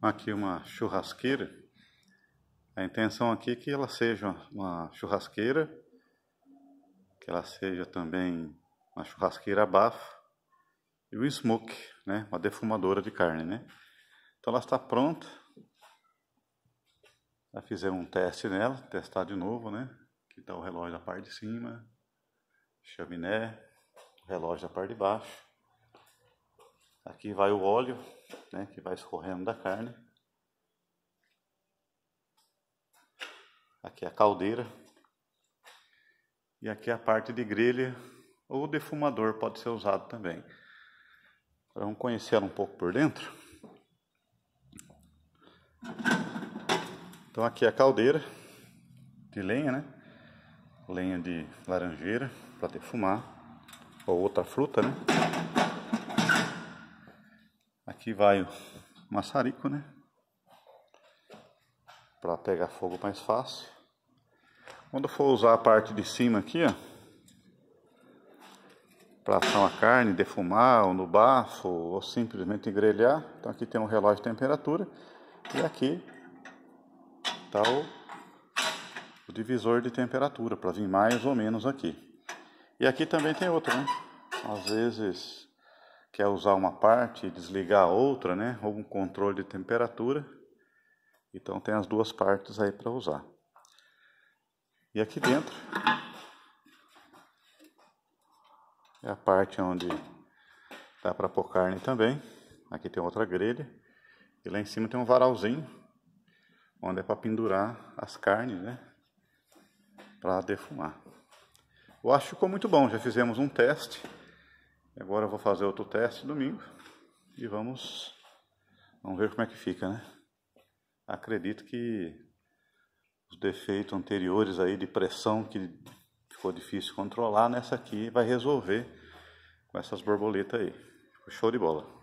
aqui uma churrasqueira. A intenção aqui é que ela seja uma churrasqueira, que ela seja também uma churrasqueira a bafo e um smoke, né? uma defumadora de carne. Né? Então ela está pronta. Já fizemos um teste nela, testar de novo, né? Aqui está o relógio da parte de cima, chaminé, relógio da parte de baixo. Aqui vai o óleo né, que vai escorrendo da carne. Aqui é a caldeira. E aqui é a parte de grelha ou defumador pode ser usado também. Agora vamos conhecer ela um pouco por dentro. Então aqui é a caldeira de lenha, né? Lenha de laranjeira para defumar ou outra fruta, né? Aqui vai o maçarico, né? Para pegar fogo mais fácil. Quando for usar a parte de cima aqui, ó. Para assar uma carne, defumar, ou no bafo, ou simplesmente grelhar. Então aqui tem um relógio de temperatura. E aqui está o, o divisor de temperatura, para vir mais ou menos aqui. E aqui também tem outro, né? Às vezes quer usar uma parte e desligar a outra, né? Ou um controle de temperatura. Então tem as duas partes aí para usar. E aqui dentro é a parte onde dá para pôr carne também. Aqui tem outra grelha. E lá em cima tem um varalzinho onde é para pendurar as carnes, né? Para defumar. Eu acho que ficou muito bom. Já fizemos um teste. Agora eu vou fazer outro teste domingo e vamos vamos ver como é que fica, né? Acredito que os defeitos anteriores aí de pressão que ficou difícil controlar nessa aqui vai resolver com essas borboletas aí. Show de bola.